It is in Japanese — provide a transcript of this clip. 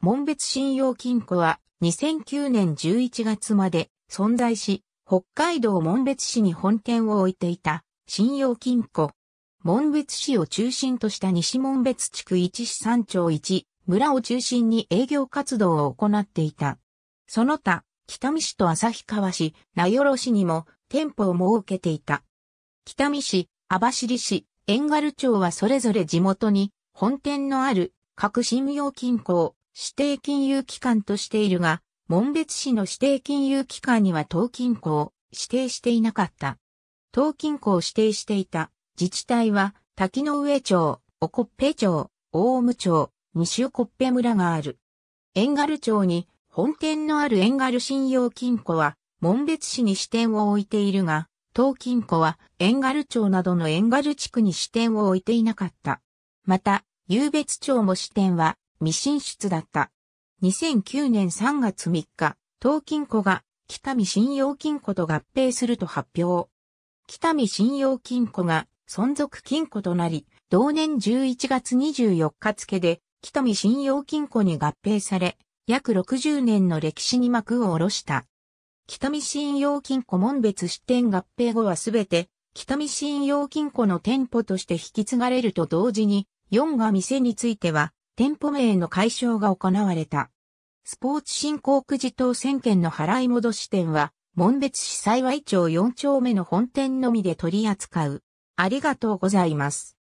門別信用金庫は2009年11月まで存在し、北海道門別市に本店を置いていた信用金庫。門別市を中心とした西門別地区一市三町一村を中心に営業活動を行っていた。その他、北見市と旭川市、名寄市にも店舗を設けていた。北見市、網走市、遠軽町はそれぞれ地元に本店のある各信用金庫を指定金融機関としているが、門別市の指定金融機関には東金庫を指定していなかった。東金庫を指定していた自治体は滝の上町、おこっぺ町、大務町、西おこっぺ村がある。遠軽町に本店のある遠軽信用金庫は門別市に支店を置いているが、東金庫は遠軽町などの遠軽地区に支店を置いていなかった。また、湧別町も支店は未進出だった。2009年3月3日、東金庫が北見信用金庫と合併すると発表。北見信用金庫が存続金庫となり、同年11月24日付で北見信用金庫に合併され、約60年の歴史に幕を下ろした。北見信用金庫門別支店合併後はすべて北見信用金庫の店舗として引き継がれると同時に、4が店については店舗名の解消が行われた。スポーツ振興くじ当選券の払い戻し店は、門別市幸町4丁目の本店のみで取り扱う。ありがとうございます。